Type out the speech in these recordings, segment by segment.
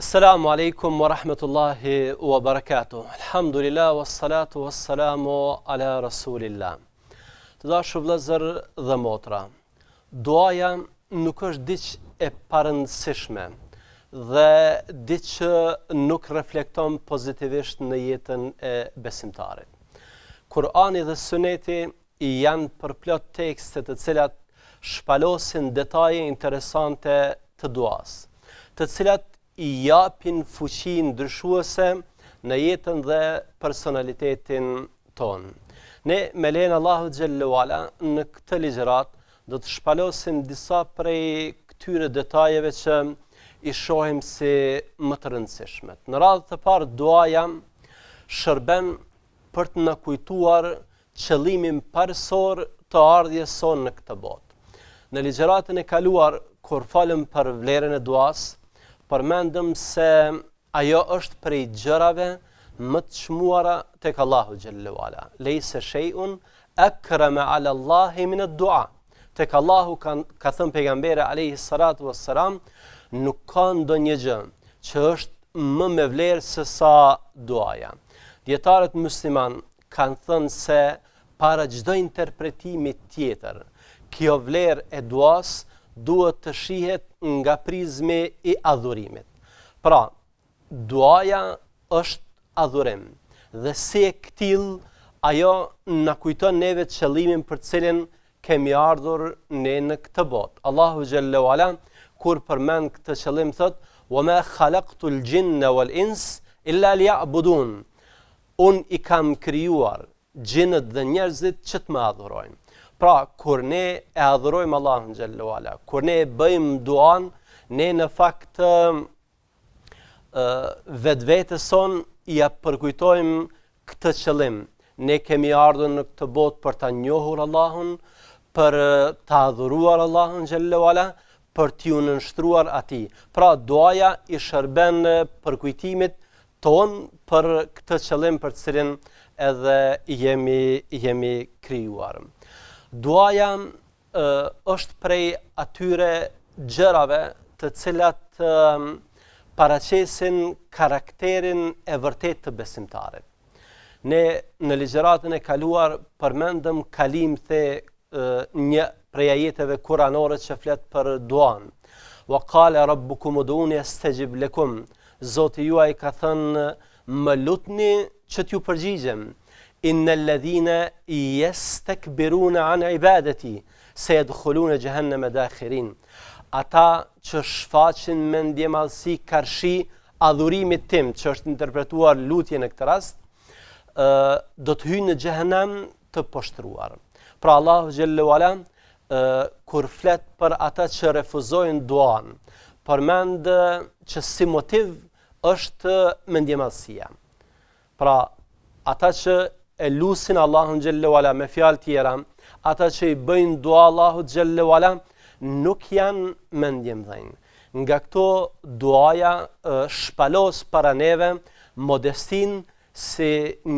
Selamu alaikum wa rahmetullahi wa barakatuh. Alhamdulillah wa salatu wa salamu ala rasulillah. Të dashu vlezër dhe motra, duaja nuk është diqë e parëndësishme dhe diqë nuk reflekton pozitivisht në jetën e besimtarit. Kurani dhe suneti janë përplot tekste të cilat shpalosin detaje interesante të duasë të cilat i japin fuqin ndryshuese në jetën dhe personalitetin tonë. Ne me lehen Allahu Gjelluala Ala në këtë ligjerat do të shpalosim disa prej këtyre detajeve që i shohim si më të rëndësishmet. Në radhë të parë, doa jam shërben për të nëkujtuar kujtuar qëlimin parësor të ardhje sonë në këtë botë. Në ligjeratën e kaluar, kur falëm për vlerën e duasë, përmendëm se ajo është prej gjërave më të çmuara tek Allahu xhallahu ala. Leysa shay'un akrama ala Allahi min dua Tek Allahu ka ka thënë pejgamberi alayhi salatu wassalam, nuk ka ndonjë gjë që është më me vlerë se sa duaja. Dietarët musliman kanë thënë se para çdo interpretimi tjetër, kjo vlerë e duas duhet të shihet nga prizme i adhurimit. Pra, duaja është adhurim dhe se këtil ajo në kujton neve të qëllimin për cilin kemi ardhur ne në këtë bot. Allahu Gjellu Ala, kur përmen këtë qëllim thot wa me khalaktu lë në wal ins, illa lja abudun, unë i kam kryuar gjinët dhe njerëzit që të më adhurojnë. Pra, kur ne e adhërojmë Allah në gjellu ala, kur ne e bëjmë duan, ne në fakt vetë vetë son i a përkujtojmë këtë qëllim. Ne kemi ardhën në këtë botë për të njohur Allahun, për të adhuruar Allahun xhallahu ala, për të u nënshtruar atij. Pra duaja i shërben përkujtimit ton për këtë qëllim për të cilin edhe jemi jemi krijuar duaja është prej atyre gjërave të cilat paracesin karakterin e vërtet të besimtarit. Ne në ligjëratën e kaluar përmendëm kalim the një prej ajeteve kuranore që fletë për duan. Wa kale rabbu e stegjib lekum, zoti juaj ka thënë më lutni që t'ju përgjigjem, inna ledhina i jes të këbiruna anë ibadeti, se e në me dakhirin. Ata që shfaqin me ndje karshi adhurimit tim, që është interpretuar lutje në këtë rast, do të hynë në gjëhenem të poshtruar. Pra Allah Gjellewala, kur flet për ata që refuzojnë duan, mend që si motiv është mendjemalsia. Pra, ata që e lusin Allahun xhellahu ala me fjalë tjera, ata që i bëjnë dua Allahut xhellahu ala nuk janë mendjem dhënë. Nga këto duaja shpalos para neve modestin si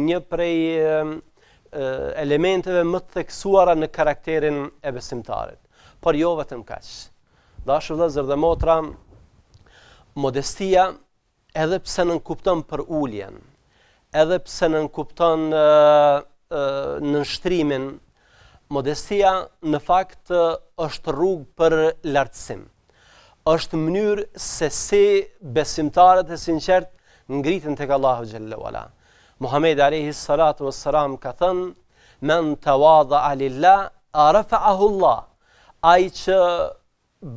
një prej elementeve më të theksuara në karakterin e besimtarit, por jo vetëm kaq. Dashur vëllezër dhe motra, modestia edhe pse nën kupton për uljen, edhe pse në nënkupton në nështrimin, modestia në fakt është rrug për lartësim. është mënyrë se si besimtarët e sinqert ngritin të Allahu gjellewala. Muhammed Alehi Salatu Vë Salam ka thënë, men të wadha alillah, a rëfa ahullah, a i që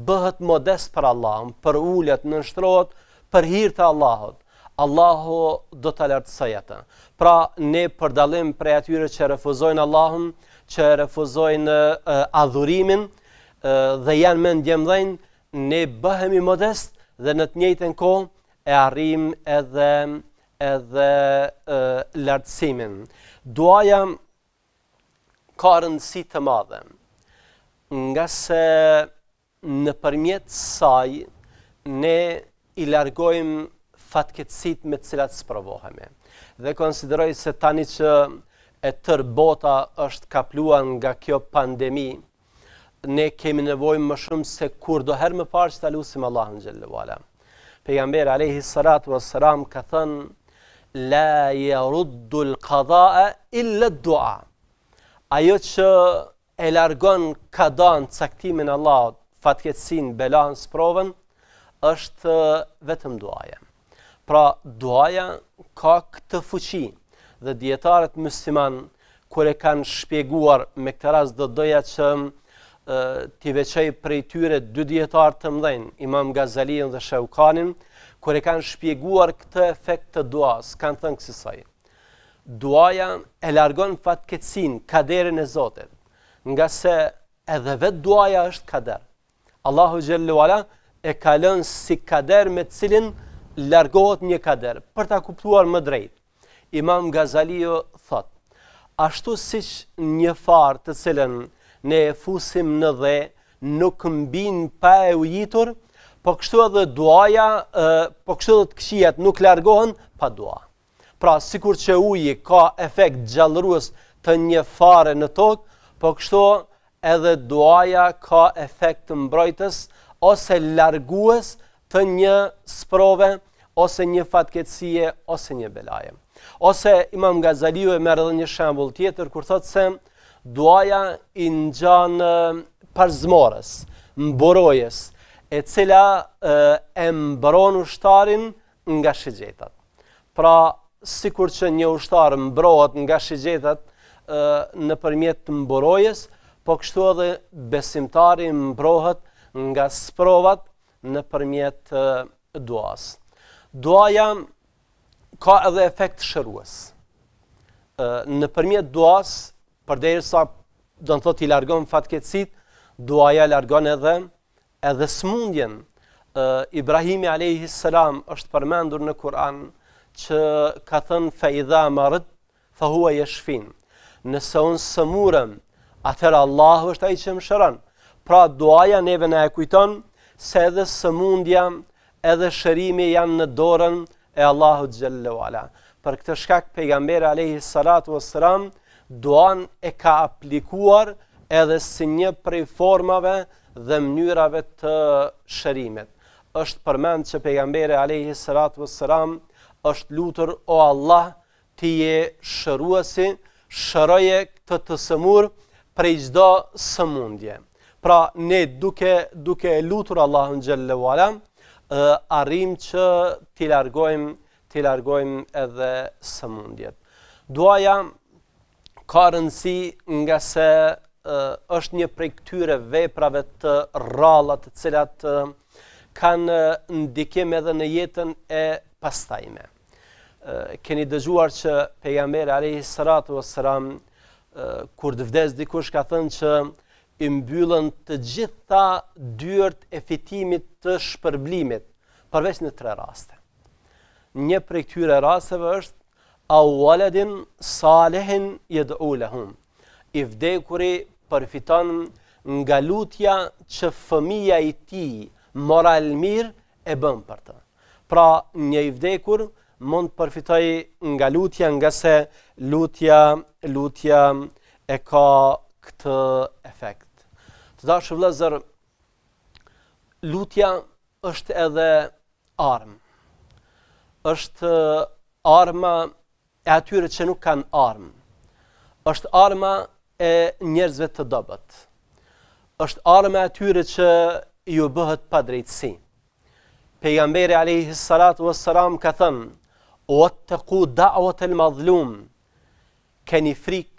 bëhet modest për Allahum, për ullet, nështrot, për hirtë Allahot, Allahu do të lartësoj atë. Pra, ne përdalim prej atyre që refuzojnë Allahum, që refuzojnë uh, adhurimin uh, dhe janë me ndjemdhejnë, ne bëhemi modest dhe në të njëjtën kohë e arrim edhe edhe uh, lartësimin. Duaja ka rëndësi të madhe, nga se në përmjet saj ne i largojmë fatkecit me cilat së provohemi. Dhe konsideroj se tani që e tër bota është kapluan nga kjo pandemi, ne kemi nevojë më shumë se kur doher më parë që të lusim Allah në gjellëvala. Pejgamber Alehi Sarat vë Saram ka thënë, La je ruddu e illa dua. Ajo që e largon ka në caktimin Allah, fatkecin, belan, sproven, është vetëm duajem. Pra duaja ka këtë fuqi dhe djetarët mësiman e kanë shpjeguar me këtë ras dhe doja që t'i veqej prej tyre dy djetarë të mdhen, imam Gazalien dhe Shaukanin, e kanë shpjeguar këtë efekt të duas, kanë thënë kësisaj. Duaja e largon fatkecin, kaderin e Zotet, nga se edhe vetë duaja është kader. Allahu Gjelluala e kalën si kader me cilin nështë, largohet një kader, për ta kuptuar më drejt. Imam Gazalio thot, ashtu si që një farë të cilën ne e fusim në dhe, nuk mbin pa e ujitur, po kështu edhe duaja, po kështu edhe të këshijat nuk largohen, pa dua. Pra, sikur që uji ka efekt gjallërues të një fare në tokë, po kështu edhe duaja ka efekt të mbrojtës, ose largues, të një sprove, ose një fatkecije, ose një belaje. Ose imam nga zaliu e merë dhe një shambull tjetër, kur thotë se duaja i në gjanë parzmorës, mborojes, e cila e mbron ushtarin nga shigjetat. Pra, si kur që një ushtarë mbrojët nga shigjetat në përmjet të mborojes, po kështu edhe besimtari mbrojët nga sprovat në përmjet duas. Duaja ka edhe efekt shërues. Në përmjet duas, përderi sa do në thot i largon fatkecit, duaja largon edhe edhe smundjen. Ibrahimi a.s. është përmendur në Kur'an që ka thënë fejda i më fa hua i shfin. Nëse unë sëmurem, atër Allah është a i që më shëran. Pra duaja neve në e kujtonë, se edhe së mundja edhe shërimi janë në dorën e Allahu të gjellë Për këtë shkak, pejgamberi Alehi Salatu Osram doan e ka aplikuar edhe si një prej formave dhe mnyrave të shërimit. Êshtë përmend që pejgamberi Alehi Salatu Osram është lutër o Allah të je shëruasi, shëroje të të sëmur prej gjdo së mundje. Pra ne duke duke lutur Allahun xhallahu ala, arrim që ti largojm, ti largojm edhe sëmundjet. Duaja ka rëndësi nga se uh, është një prej këtyre veprave të rralla të cilat uh, kanë ndikim edhe në jetën e pastajme. Uh, keni dëgjuar që pejgamberi alayhi salatu wassalam uh, kur të vdes dikush ka thënë që i mbyllën të gjitha dyert e fitimit të shpërblimit, përveç në tre raste. Një prej këtyre rasteve është a waladin salihin yad'u lahum. I vdekuri përfiton nga lutja që fëmia i tij moral mirë e bën për të. Pra, një i vdekur mund të përfitoj nga lutja nga se lutja, lutja e ka këtë efekt. Të da vlezër, lutja është edhe armë. është eh, arma e atyre që nuk kanë armë. është arma e njerëzve të dobet. është arma e atyre që ju bëhet pa drejtësi. Pejgamberi alayhi salatu wassalam ka thën: "Wattaqu da'wat al-mazlum", keni frik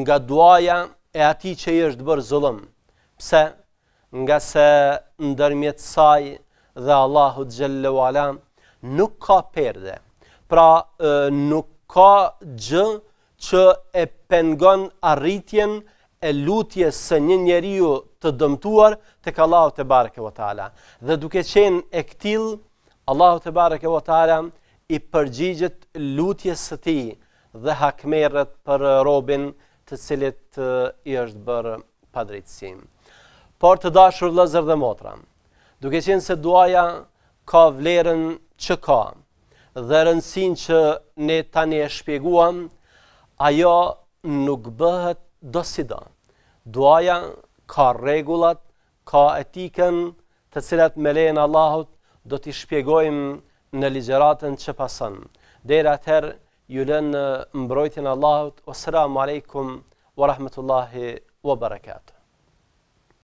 nga duaja e atij që i është bërë zullëm. Pse? Nga se ndërmjet saj dhe Allahu Gjellu Ala nuk ka perde, pra nuk ka gjë që e pengon arritjen e lutje së një njeriu të dëmtuar të ka Allahu të barëke vë tala. Dhe duke qenë e këtil, Allahu të barëke vë tala i përgjigjet lutje së ti dhe hakmeret për robin të cilit i është bërë padritësimë. Por të dashur lëzër dhe motra, duke qenë se duaja ka vlerën që ka, dhe rëndësin që ne tani e shpjeguam, ajo nuk bëhet do si do. Duaja ka regullat, ka etiken, të cilat me lejnë Allahut do t'i shpjegojmë në ligjeratën që pasën. Dere atëherë, ju lënë mbrojtjen Allahut. Osra, aleikum alaikum, wa rahmetullahi, wa barakatuh.